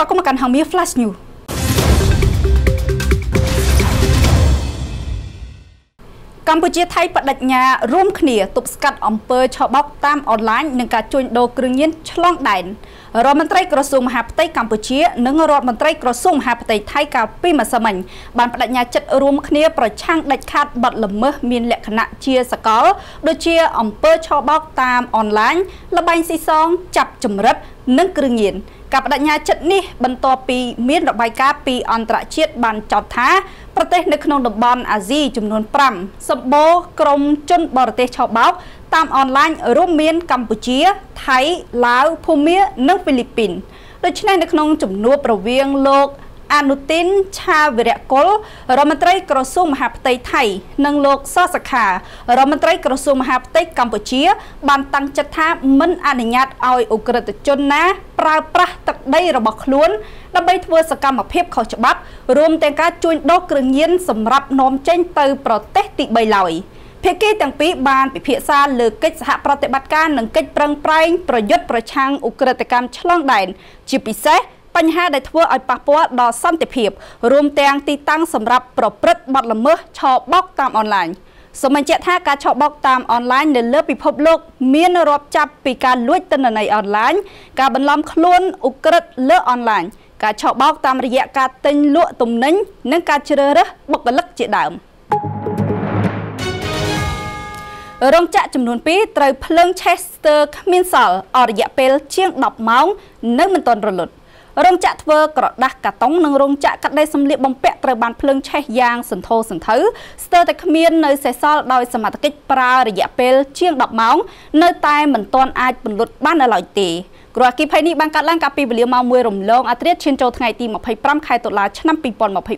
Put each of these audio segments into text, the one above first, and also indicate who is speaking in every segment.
Speaker 1: ស្វាគមន៍មកកាន់ហងមាស Flash News កម្ពុជាថៃបដិញ្ញារួមគ្នាទប់ស្កាត់អំពើឆបោកតាមអនឡាញនិងការជួញដូរគ្រឿងញៀនឆ្លងដែនរដ្ឋមន្ត្រីក្រសួងមហាផ្ទៃកម្ពុជានិងរដ្ឋមន្ត្រីក្រសួងមហាផ្ទៃថៃកាលពីម្សិលមិញបានបដិញ្ញាចិត្តរួមគ្នាប្រឆាំងដាច់ខាតបទល្មើសមានលក្ខណៈជាសកល ដូចជាអំពើឆបោកតាមអនឡាញលបែងស៊ីសង ចាប់ចម្រិតនិងគ្រឿងញៀនការបដិញ្ញាចិត្តនេះបន្ទាប់ពីមានរបាយការណ៍ពីអន្តរជាតិបានចោទថា ប្រទេស នៅក្នុងតំបន់អាស៊ីចំនួន5សម្បូរក្រុមជនបរទេសឆោបោក តាមអនឡាញរួមមាន កម្ពុជាថៃឡាវភូមានិងហ្វីលីពីនដូច្នេះនៅក្នុងជំនួបរវាងលោកអនុទីនឆាវិរៈគុលរដ្ឋមន្ត្រី ក្រសួងមហាផ្ទៃថៃ និងលោកសសខារដ្ឋមន្ត្រីក្រសួងមហាផ្ទៃកម្ពុជា បានតាំងចិត្តថាមិនអនុញ្ញាតឲ្យអ ுக ្រិតជនណា ប្រើប្រាស់ទឹកដីរបស់ខ្លួន ដើម្បីធ្វើសកម្មភាពខុសច្បាប់រួមទាំងការជួញដូរគ្រឿងញៀនសម្រាប់នាំចេញទៅប្រទេសទី3ឡើយ។ភាគីទាំងពីរបានពិភាក្សាលើកិច្ចសហប្រតិបត្តិការនិងកិច្ចប្រឹងប្រែងប្រយុទ្ធប្រឆាំងឧក្រិដ្ឋកម្មឆ្លងដែនជាពិសេសបញ្ហាដែលធ្វើឲ្យប៉ះពាល់ដល់សន្តិភាពរួមទាំងទីតាំងសម្រាប់ប្រព្រឹត្តបទល្មើសឆបោកតាមអនឡាញសូមបញ្ជាក់ថាការឆបោកតាមអនឡាញនៅលើពិភពលោក មានរាប់ចាប់ពីការលួចទិន្នន័យអនឡាញការបន្លំ ខ្លួនឧក្រិដ្ឋលើអនឡាញការឆបោកតាមរយៈការទិញលក់ទំនិញនិងការ ជ្រើសរើសបុគ្គលិកជាដើម។រោងចក្រចំនួន2ត្រូវភ្លើងឆេះស្ទើរគ្មានសល់អររយៈពេលជាង10ម៉ោងនៅមិនទាន់រលត់រោងចក្រធ្វើក្រដាស់កាតុងនិងរោងចក្រកាត់ដេរសម្លៀកបំពាក់ត្រូវបានភ្លើងឆេះយ៉ាងសន្ធោសន្ធៅស្ទើរតែគ្មាននៅសេសសល់ដោយសមត្ថកិច្ចប្រើរយៈពេលជាង10ម៉ោង នៅតែមិនទាន់អាចពន្លត់បានឡើយទេគ្រោះអគ្គីភ័យនេះបានកើតឡើងកាលពីវេលាម៉ោង1រំលងអាធ្រាត្រឈានចូលថ្ងៃទី25ខែតុលាឆ្នាំ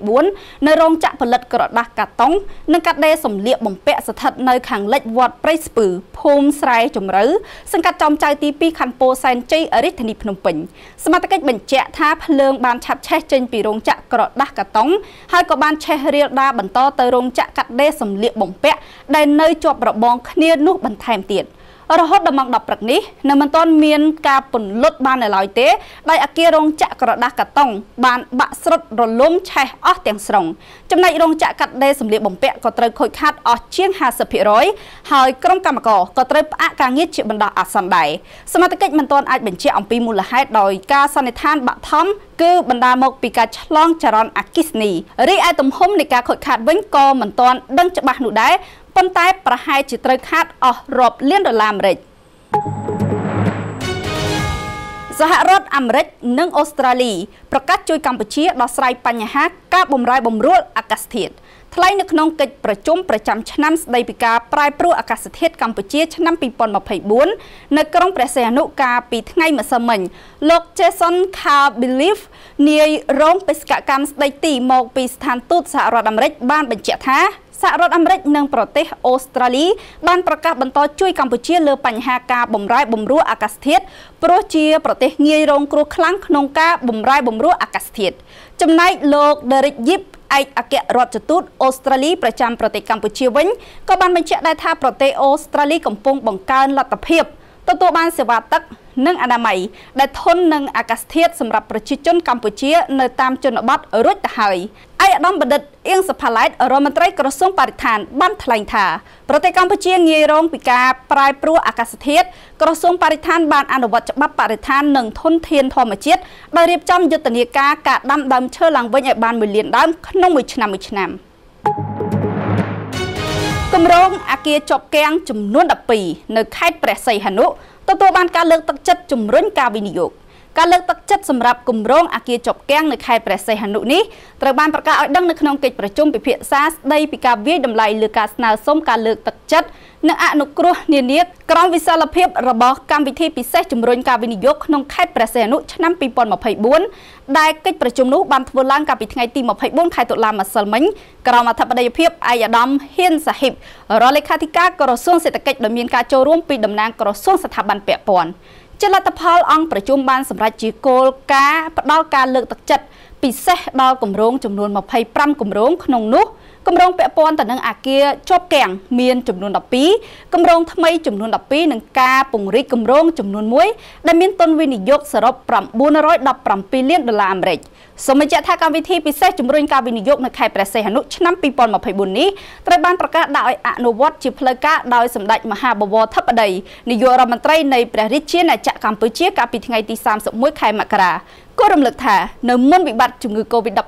Speaker 1: 2024នៅរោងចក្រផលិតក្រដាសកាតុងនិងកាត់ដេរសម្លៀកបំពាក់ស្ថិតនៅខាងលិចវត្តព្រៃស្ពឺភូមិស្រែជំរៅសង្កាត់ចំចៅទី2ខណ្ឌពោធិ៍សែនជ័យរាជធានីភ្នំពេញសមត្ថកិច្ចបញ្ជាក់ថាភ្លើងបានឆាប់ឆេះចេញពីរោងចក្រក្រដាសកាតុងហើយក៏បានឆេះរាលដាលបន្តទៅរោងចក្រកាត់ដេរសម្លៀកបំពាក់ដែលនៅជាប់របងគ្នានោះបន្ថែមទៀត។រហូតដល់ម៉ោង10ព្រឹកនេះនៅមិនទាន់មានការពន្លត់បាននៅឡើយទេដោយអគាររោងចក្រក្រដាស់កាតុង បានបាក់ស្រុតរលំឆេះអស់ទាំងស្រុងចំណែករោងចក្រកាត់ដេរសម្លៀកបំពាក់ក៏ត្រូវខូចខាតអស់ជាង50%ហើយក្រុមកម្មករក៏ត្រូវផ្អាកការងារជាបណ្ដោះអាសន្នដែរសមាជិកមិនទាន់អាចបញ្ជាក់អំពីមូលហេតុដោយ ការសន្និដ្ឋានបឋមគឺបណ្ដាមកពីការឆ្លងចរន្តអគិសនីរីឯទំហំនៃការខូចខាតវិញក៏មិនទាន់ដឹងច្បាស់នោះដែរប៉ុន្តែប្រហែលជាត្រូវខាតអស់រាប់លានដុល្លារអាមេរិកសហរដ្ឋអាមេរិក និងអូស្ត្រាលីប្រកាសជួយកម្ពុជាដោះស្រាយបញ្ហាការបំរែបំរួលអាកាសធាតុថ្លែងនៅក្នុងកិច្ចប្រជុំប្រចាំឆ្នាំស្តីពីការប្រែប្រួលអាកាសធាតុកម្ពុជា ឆ្នាំ2024នៅក្រុងព្រះសីហនុកាលពីថ្ងៃម្សិលមិញលោក Jason Carbelief នាយរងបេសកកម្មស្ដីទីមក ពីស្ថានទូតសហរដ្ឋអាមេរិកបាន បញ្ជាក់ថាសហរដ្ឋអាមេរិកនិងប្រទេសអូស្ត្រាលីបានប្រកាសបន្តជួយកម្ពុជាលើបញ្ហាការបំរែបំរួលអាកាសធាតុព្រោះជាប្រទេសងាយរងគ្រោះខ្លាំងក្នុងការបំរែបំរួលអាកាសធាតុចំណែកលោក Derek Yip ឯកអគ្គរដ្ឋទូតអូស្ត្រាលីប្រចាំប្រទេសកម្ពុជាវិញក៏បានបញ្ជាក់ដែរថាប្រទេសអូស្ត្រាលីកំពុងបង្កើនលទ្ធភាពទទួលបានសេវាទឹកនិងអនាម័យដែលធន់នឹងអាកាសធាតុសម្រាប់ប្រជាជន កម្ពុជានៅតាមជនបទរួចទៅហើយឯកឧត្តមបណ្ឌិតអៀងសុផាឡៃតរដ្ឋមន្ត្រីក្រសួងបរិស្ថាន បានថ្លែងថាប្រទេសកម្ពុជាងាយរងពីការប្រែប្រួលអាកាសធាតុក្រសួងបរិស្ថាន បានអនុវត្តច្បាប់បរិស្ថាននិងធនធានធម្មជាតិដោយរៀបចំយុទ្ធនាការការដាំដើមឈើឡើងវិញឲ្យបាន1លានដើមក្នុងមួយឆ្នាំមួយឆ្នាំ។គម្រោងអាគារជាប់គាំងចំនួន12នៅខេត្តព្រះសីហនុទទួលបានការលើកទឹកចិត្តជំរុញការវិនិយោគការលើកទឹកចិត្តសម្រាប់គម្រោងអគារជប់គាំងនៅខេត្តព្រះសីហនុនេះត្រូវបានប្រកាសឲ្យដឹងនៅក្នុងកិច្ចប្រជុំពិភាក្សាស្ដីពីការវាយតម្លៃលើការស្នើសុំការលើកទឹកចិត្តនិងអនុគ្រោះនានាក្រមវិសាលភាពរបស់កម្មវិធីពិសេសជំរុញការវិនិយោគក្នុងខេត្តព្រះសីហនុឆ្នាំ2024ដែលកិច្ចប្រជុំនោះបានធ្វើឡើងកាលពីថ្ងៃទី24ខែតុលាម្សិលមិញក្រមអធិបតីភាពអាយដាមហ៊ានសាហិបរដ្ឋលេខាធិការក្រសួងសេដ្ឋកិច្ចដែលមានការចូលរួមពីតំណាងក្រសួងស្ថាប័នពាក់ព័ន្ធចល័តផលអង្គប្រជុំបានសម្រេចជាគោលការណ៍ផ្ដល់ការលើកទឹកចិត្តពិសេសដល់គម្រោងចំនួន25គម្រោងក្នុងនោះគម្រោងពាក់ព័ន្ធទៅនឹងអាគារជាប់កាំងមានចំនួន12គម្រោងថ្មីចំនួន12និងការពង្រីកគម្រោងចំនួន1ដែលមានទុនវិនិយោគសរុប917លានដុល្លារអាមេរិកសូមបញ្ជាក់ថាកម្មវិធីពិសេសជំរុញការវិនិយោគនៅខេត្តព្រះសីហនុឆ្នាំ2024នេះត្រូវបានប្រកាសដាក់ឲ្យអនុវត្តជាផ្លូវការដោយសម្ដេចមហាបវរធិបតីនាយករដ្ឋមន្ត្រីនៃព្រះរាជាណាចក្រកម្ពុជាកាលពីថ្ងៃទី31ខែមករាួររំលឹកថានៅមុនវិបត្តិជំងឺ Covid-19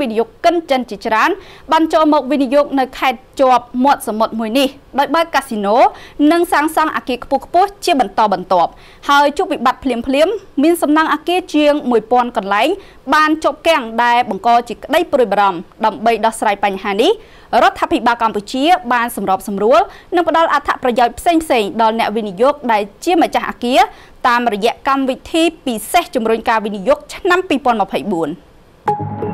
Speaker 1: វិនិយោគិនចិនជាច្រើន បានចូលមកវិនិយោគនៅខេត្តជាប់មាត់សមុទ្រមួយនេះដោយបើកកាស៊ីណូនិងសាងសង់អគារខ្ពស់ខ្ពស់ជាបន្តបន្ទាប់ហើយជួបវិបត្តិភ្លាមភ្លាមមានសំណង់អគារជាង1000កន្លែងបានជាប់គាំងដែលបង្កជាក្តីព្រួយបារម្ភដើម្បីដោះស្រាយបញ្ហានេះរដ្ឋាភិបាលកម្ពុជាបានសម្របសម្រួលនិងផ្ដល់អត្ថប្រយោជន៍ផ្សេងៗដល់អ្នកវិនិយោគដែលជាម្ចាស់អគារតាមរយៈកម្មវិធីពិសេសជំរុញការវិនិយោគឆ្នាំ2024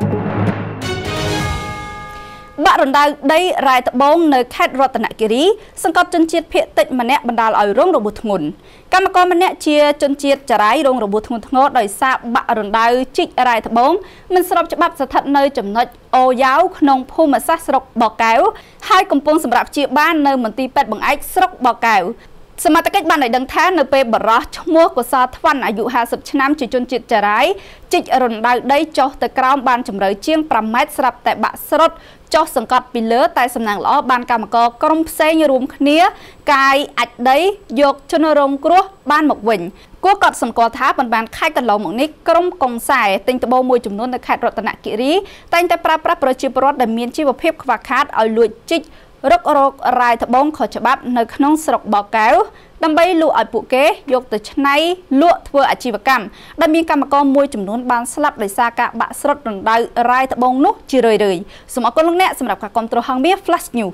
Speaker 1: បាក់រណ្ដៅដីរ៉ែត្បូងនៅខេត្តរតនគិរីសង្កត់ជនជាតិភៀកតិចម្នាក់បណ្ដាលឲ្យរងរបួសធ្ងន់កម្មករម្នាក់ជាជនជាតិចរាយរងរបួសធ្ងន់ធ្ងរដោយសារបាក់រណ្ដៅជីករ៉ែត្បូងមិនស្របច្បាប់ស្ថិតនៅចំណុចអូយ៉ាវក្នុងភូមិសាស្ត្រស្រុកបកែវហើយកំពុងសម្រាប់ព្យាបាលនៅមន្ទីរពេទ្យបង្អែកស្រុកបកែវសមត្ថកិច្ចបានឲ្យដឹងថានៅពេលបរោះឈ្មោះកុសលធវណ្ណអាយុ50ឆ្នាំជាជនជាតិចារាយជីករណ្ដៅដីចុះទៅក្រោមបានជម្រៅជាង5ម៉ែត្រស្រាប់តែបាក់ស្រុតចុះសង្កត់ពីលើតែសំណាងល្អបានកម្មករក្រុមផ្សេងរួមគ្នាកាយអាចដីយកជនរងគ្រោះបានមកវិញគួរកត់សម្គាល់ថាប៉ុន្មានខេត្តកន្លងមកនេះក្រុមកុងសែទិញត្បូងមួយចំនួននៅខេត្តរតនគិរីតែងតែប្រើប្រាស់ប្រជាពលរដ្ឋដែលមានជីវភាពខ្វះខាតឲ្យលួចជីកររុករក រាយត្បូងខុសច្បាប់នៅក្នុងស្រុកបកែវដើម្បីលក់ឲ្យពួកគេ យកទៅឆ្នៃលក់ធ្វើអាជីវកម្មដែលមានកម្មករមួយចំនួនបានស្លាប់ដោយសារការបាក់ស្រុតរណ្ដៅរាយត្បូងនោះជារឿយៗសូមអរគុណលោកអ្នកសម្រាប់ការគាំទ្រហងមាស Flash News